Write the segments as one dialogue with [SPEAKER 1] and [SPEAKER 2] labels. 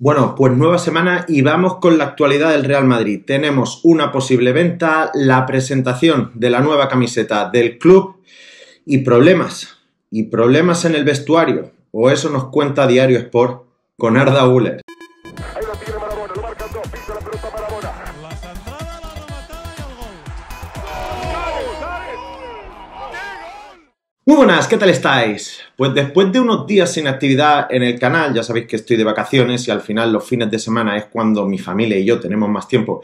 [SPEAKER 1] Bueno, pues nueva semana y vamos con la actualidad del Real Madrid. Tenemos una posible venta, la presentación de la nueva camiseta del club y problemas. Y problemas en el vestuario. O eso nos cuenta Diario Sport con Arda Uller. Muy buenas, ¿qué tal estáis? Pues después de unos días sin actividad en el canal, ya sabéis que estoy de vacaciones y al final los fines de semana es cuando mi familia y yo tenemos más tiempo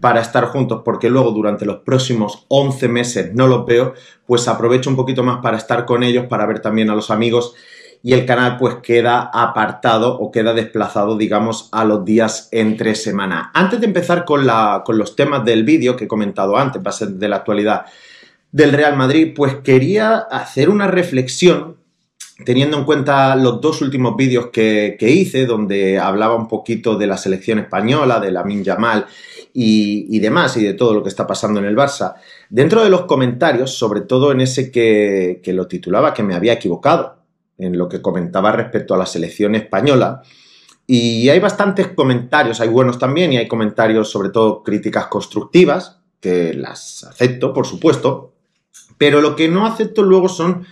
[SPEAKER 1] para estar juntos porque luego durante los próximos 11 meses no los veo, pues aprovecho un poquito más para estar con ellos, para ver también a los amigos y el canal pues queda apartado o queda desplazado digamos a los días entre semana. Antes de empezar con, la, con los temas del vídeo que he comentado antes, va a ser de la actualidad del Real Madrid, pues quería hacer una reflexión teniendo en cuenta los dos últimos vídeos que, hice, donde hablaba un poquito de la selección española, de la Yamal y, y demás, y de todo lo que está pasando en el Barça, dentro de los comentarios, sobre todo en ese que, que lo titulaba, que me había equivocado, en lo que comentaba respecto a la selección española, y hay bastantes comentarios, hay buenos también, y hay comentarios, sobre todo críticas constructivas, que las acepto, por supuesto, pero lo que no acepto luego son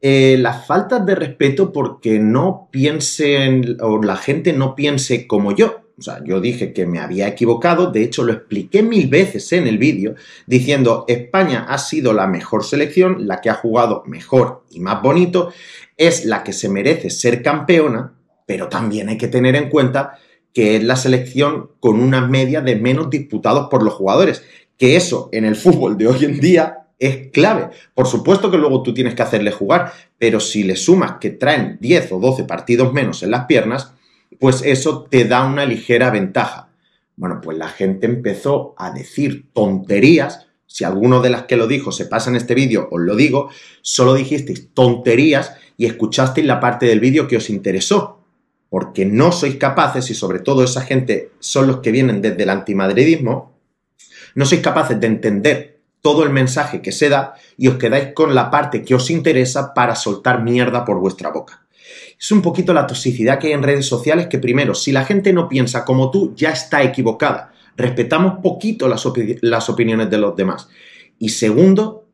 [SPEAKER 1] eh, las faltas de respeto porque no piensen o la gente no piense como yo. O sea, yo dije que me había equivocado, de hecho lo expliqué mil veces en el vídeo, diciendo España ha sido la mejor selección, la que ha jugado mejor y más bonito, es la que se merece ser campeona, pero también hay que tener en cuenta que es la selección con una media de menos disputados por los jugadores, que eso en el fútbol de hoy en día es clave. Por supuesto que luego tú tienes que hacerle jugar, pero si le sumas que traen 10 o 12 partidos menos en las piernas, pues eso te da una ligera ventaja. Bueno, pues la gente empezó a decir tonterías. Si alguno de las que lo dijo se pasa en este vídeo, os lo digo, solo dijisteis tonterías y escuchasteis la parte del vídeo que os interesó, porque no sois capaces, y sobre todo esa gente son los que vienen desde el antimadridismo, no sois capaces de entender todo el mensaje que se da y os quedáis con la parte que os interesa para soltar mierda por vuestra boca. Es un poquito la toxicidad que hay en redes sociales que primero, si la gente no piensa como tú, ya está equivocada. Respetamos poquito las, las opiniones de los demás. Y segundo,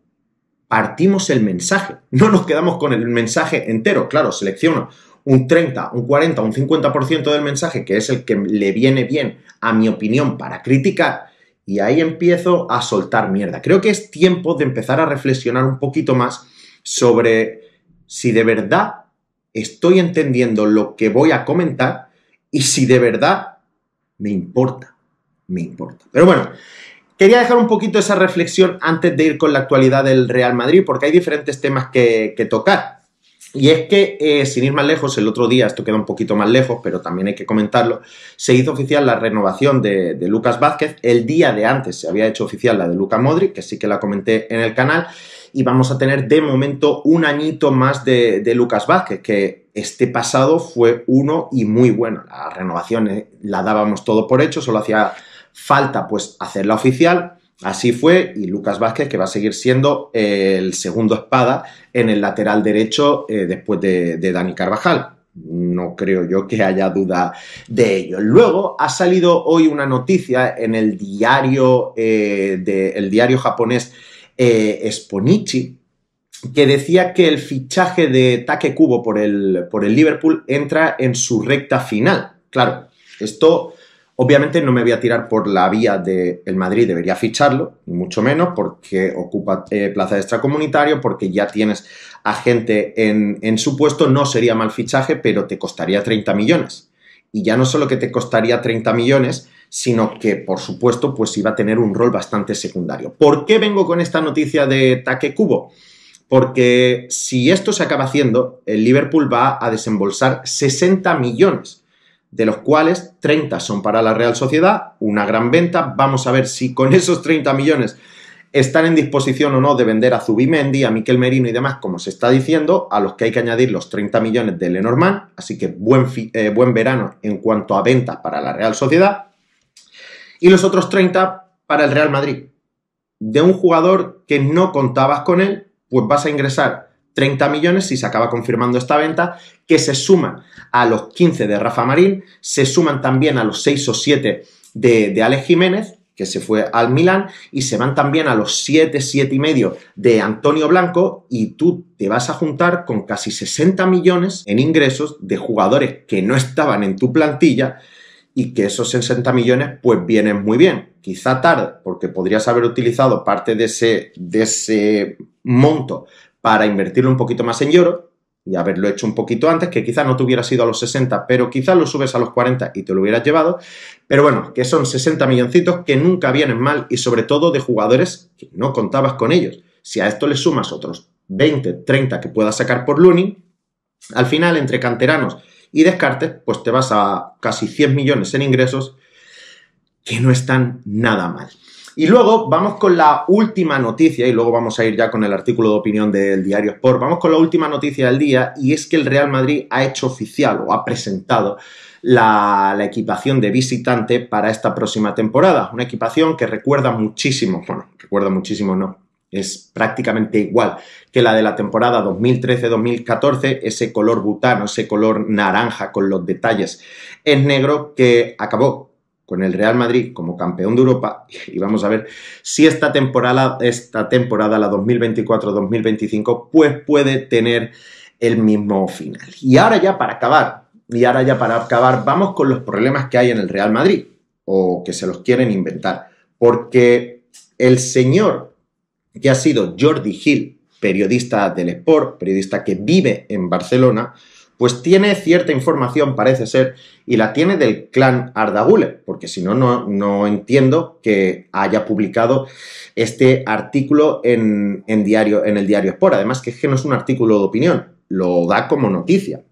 [SPEAKER 1] partimos el mensaje. No nos quedamos con el mensaje entero. Claro, selecciono un 30, un 40, un 50% del mensaje, que es el que le viene bien, a mi opinión, para criticar y ahí empiezo a soltar mierda. Creo que es tiempo de empezar a reflexionar un poquito más sobre si de verdad estoy entendiendo lo que voy a comentar y si de verdad me importa, me importa. Pero bueno, quería dejar un poquito esa reflexión antes de ir con la actualidad del Real Madrid porque hay diferentes temas que, que tocar. Y es que, eh, sin ir más lejos, el otro día, esto queda un poquito más lejos, pero también hay que comentarlo, se hizo oficial la renovación de, Lucas Vázquez. El día de antes se había hecho oficial la de Luca Modric, que sí que la comenté en el canal. Y vamos a tener de momento un añito más de, Lucas Vázquez, que este pasado fue uno y muy bueno. La renovación eh, la dábamos todo por hecho, solo hacía falta pues hacerla oficial. Así fue, y Lucas Vázquez, que va a seguir siendo el segundo espada en el lateral derecho eh, después de, Dani Carvajal. No creo yo que haya duda de ello. Luego ha salido hoy una noticia en el diario, eh, diario japonés eh, Sponichi, que decía que el fichaje de Take por el, por el Liverpool entra en su recta final. Claro, esto Obviamente no me voy a tirar por la vía del el Madrid, debería ficharlo, mucho menos porque ocupa eh, plaza de extracomunitario, porque ya tienes a gente en, en su puesto, no sería mal fichaje, pero te costaría 30 millones. Y ya no solo que te costaría 30 millones, sino que, por supuesto, pues iba a tener un rol bastante secundario. ¿Por qué vengo con esta noticia de taque Cubo? Porque si esto se acaba haciendo, el Liverpool va a desembolsar 60 millones de los cuales 30 son para la Real Sociedad, una gran venta. Vamos a ver si con esos 30 millones están en disposición o no de vender a Zubimendi, a Miquel Merino y demás, como se está diciendo, a los que hay que añadir los 30 millones de Lenormand, así que buen, eh, buen verano en cuanto a ventas para la Real Sociedad, y los otros 30 para el Real Madrid. De un jugador que no contabas con él, pues vas a ingresar 30 millones si se acaba confirmando esta venta, que se suman a los 15 de Rafa Marín, se suman también a los 6 o 7 de, de Alex Jiménez, que se fue al Milán, y se van también a los 7, 7 y medio de Antonio Blanco, y tú te vas a juntar con casi 60 millones en ingresos de jugadores que no estaban en tu plantilla, y que esos 60 millones pues vienen muy bien. Quizá tarde, porque podrías haber utilizado parte de ese, de ese monto para invertirlo un poquito más en Yoro y haberlo hecho un poquito antes, que quizás no te hubieras ido a los 60, pero quizás lo subes a los 40 y te lo hubieras llevado. Pero bueno, que son 60 milloncitos que nunca vienen mal y sobre todo de jugadores que no contabas con ellos. Si a esto le sumas otros 20, 30 que puedas sacar por Luni al final entre canteranos y descartes, pues te vas a casi 100 millones en ingresos, que no están nada mal. Y luego vamos con la última noticia, y luego vamos a ir ya con el artículo de opinión del diario Sport. Vamos con la última noticia del día, y es que el Real Madrid ha hecho oficial o ha presentado la, equipación de visitante para esta próxima temporada. Una equipación que recuerda muchísimo, bueno, recuerda muchísimo, no. Es prácticamente igual que la de la temporada 2013-2014, ese color butano, ese color naranja con los detalles en negro que acabó con el Real Madrid como campeón de Europa y vamos a ver si esta temporada, esta temporada la 2024-2025, pues puede tener el mismo final. Y ahora ya para acabar, y ahora ya para acabar, vamos con los problemas que hay en el Real Madrid o que se los quieren inventar, porque el señor que ha sido Jordi Gil, periodista del Sport, periodista que vive en Barcelona, pues tiene cierta información, parece ser, y la tiene del clan Ardabule, porque si no, no entiendo que haya publicado este artículo en, diario, en el diario Sport. Además, que es que no es un artículo de opinión, lo da como noticia.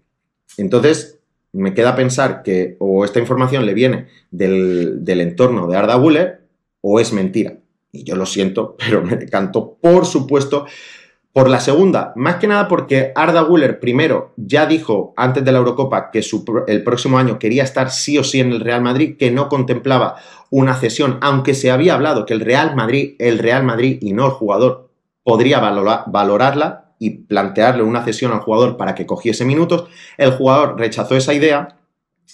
[SPEAKER 1] Entonces, me queda pensar que o esta información le viene del, entorno de Ardabule, o es mentira. Y yo lo siento, pero me decanto, por supuesto, por la segunda, más que nada porque Arda Güler primero ya dijo antes de la Eurocopa que el próximo año quería estar sí o sí en el Real Madrid, que no contemplaba una cesión, aunque se había hablado que el Real Madrid, el Real Madrid y no el jugador podría valorarla y plantearle una cesión al jugador para que cogiese minutos, el jugador rechazó esa idea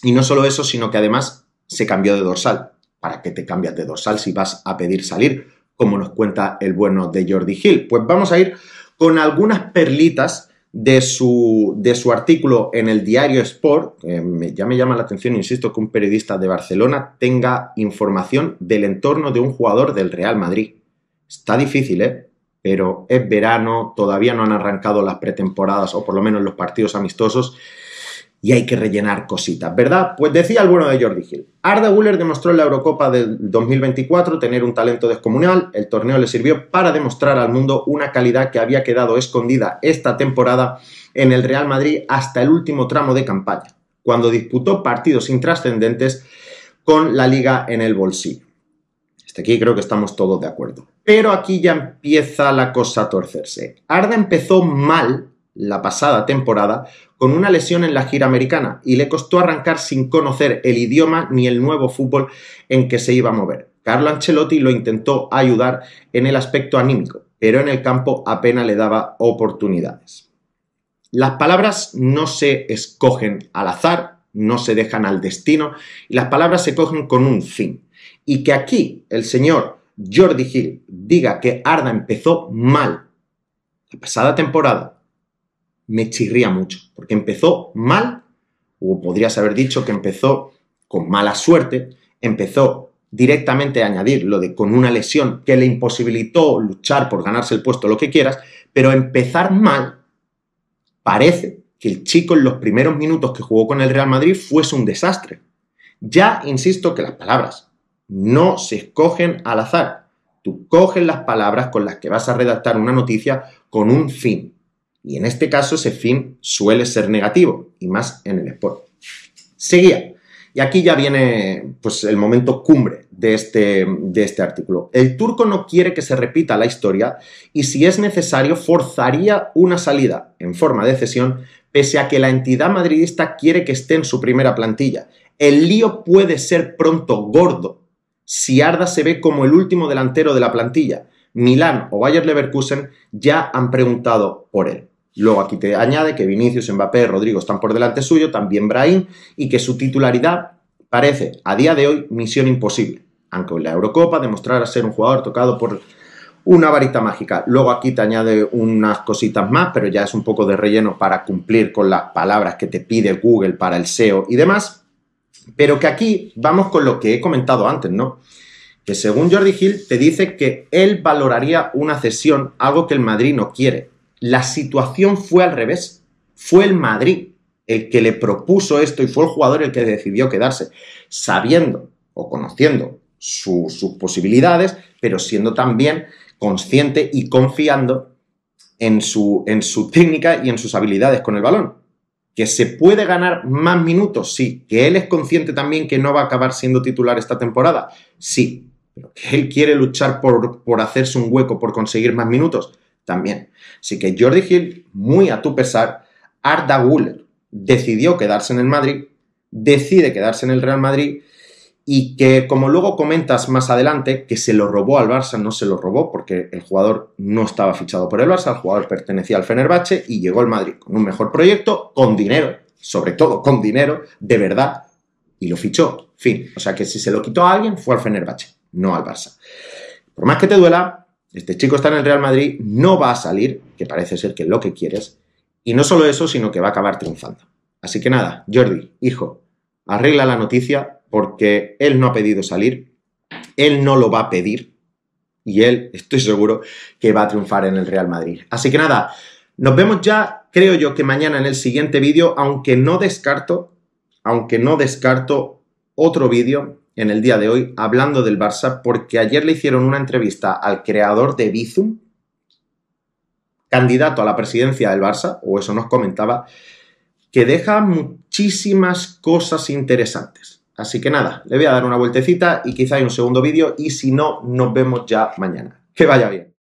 [SPEAKER 1] y no solo eso, sino que además se cambió de dorsal. ¿Para qué te cambias de dorsal si vas a pedir salir? Como nos cuenta el bueno de Jordi Gil. Pues vamos a ir con algunas perlitas de su, de su artículo en el diario Sport. Eh, ya me llama la atención, insisto, que un periodista de Barcelona tenga información del entorno de un jugador del Real Madrid. Está difícil, ¿eh? Pero es verano, todavía no han arrancado las pretemporadas o por lo menos los partidos amistosos y hay que rellenar cositas, ¿verdad? Pues decía el bueno de Jordi Gil. Arda Güler demostró en la Eurocopa del 2024 tener un talento descomunal. El torneo le sirvió para demostrar al mundo una calidad que había quedado escondida esta temporada en el Real Madrid hasta el último tramo de campaña, cuando disputó partidos intrascendentes con la liga en el bolsillo. Hasta este aquí creo que estamos todos de acuerdo. Pero aquí ya empieza la cosa a torcerse. Arda empezó mal la pasada temporada con una lesión en la gira americana y le costó arrancar sin conocer el idioma ni el nuevo fútbol en que se iba a mover. Carlo Ancelotti lo intentó ayudar en el aspecto anímico, pero en el campo apenas le daba oportunidades. Las palabras no se escogen al azar, no se dejan al destino, y las palabras se cogen con un fin. Y que aquí el señor Jordi Gil diga que Arda empezó mal la pasada temporada me chirría mucho, porque empezó mal, o podrías haber dicho que empezó con mala suerte, empezó directamente a añadir lo de con una lesión que le imposibilitó luchar por ganarse el puesto, lo que quieras, pero empezar mal parece que el chico en los primeros minutos que jugó con el Real Madrid fuese un desastre. Ya insisto que las palabras no se escogen al azar. Tú coges las palabras con las que vas a redactar una noticia con un fin. Y en este caso ese fin suele ser negativo, y más en el sport. Seguía. Y aquí ya viene pues, el momento cumbre de este, de este artículo. El turco no quiere que se repita la historia y si es necesario forzaría una salida en forma de cesión pese a que la entidad madridista quiere que esté en su primera plantilla. El lío puede ser pronto gordo si Arda se ve como el último delantero de la plantilla Milán o Bayer Leverkusen ya han preguntado por él. Luego aquí te añade que Vinicius, Mbappé, Rodrigo están por delante suyo, también Brahim, y que su titularidad parece a día de hoy misión imposible, aunque en la Eurocopa a ser un jugador tocado por una varita mágica. Luego aquí te añade unas cositas más, pero ya es un poco de relleno para cumplir con las palabras que te pide Google para el SEO y demás. Pero que aquí vamos con lo que he comentado antes, ¿no? que según Jordi Gil te dice que él valoraría una cesión, algo que el Madrid no quiere. La situación fue al revés. Fue el Madrid el que le propuso esto y fue el jugador el que decidió quedarse, sabiendo o conociendo sus posibilidades, pero siendo también consciente y confiando en su, en su técnica y en sus habilidades con el balón. Que se puede ganar más minutos, sí. Que él es consciente también que no va a acabar siendo titular esta temporada, sí que Él quiere luchar por, hacerse un hueco, por conseguir más minutos también. Así que Jordi Hill, muy a tu pesar, Arda Güler decidió quedarse en el Madrid, decide quedarse en el Real Madrid y que, como luego comentas más adelante, que se lo robó al Barça, no se lo robó porque el jugador no estaba fichado por el Barça, el jugador pertenecía al Fenerbahce y llegó al Madrid con un mejor proyecto, con dinero, sobre todo con dinero, de verdad, y lo fichó. Fin, o sea que si se lo quitó a alguien fue al Fenerbahce no al Barça. Por más que te duela, este chico está en el Real Madrid, no va a salir, que parece ser que es lo que quieres, y no solo eso, sino que va a acabar triunfando. Así que nada, Jordi, hijo, arregla la noticia porque él no ha pedido salir, él no lo va a pedir, y él estoy seguro que va a triunfar en el Real Madrid. Así que nada, nos vemos ya, creo yo que mañana en el siguiente vídeo, aunque no descarto, aunque no descarto otro vídeo en el día de hoy hablando del Barça porque ayer le hicieron una entrevista al creador de Bizum, candidato a la presidencia del Barça, o eso nos comentaba, que deja muchísimas cosas interesantes. Así que nada, le voy a dar una vueltecita y quizá hay un segundo vídeo y si no, nos vemos ya mañana. Que vaya bien.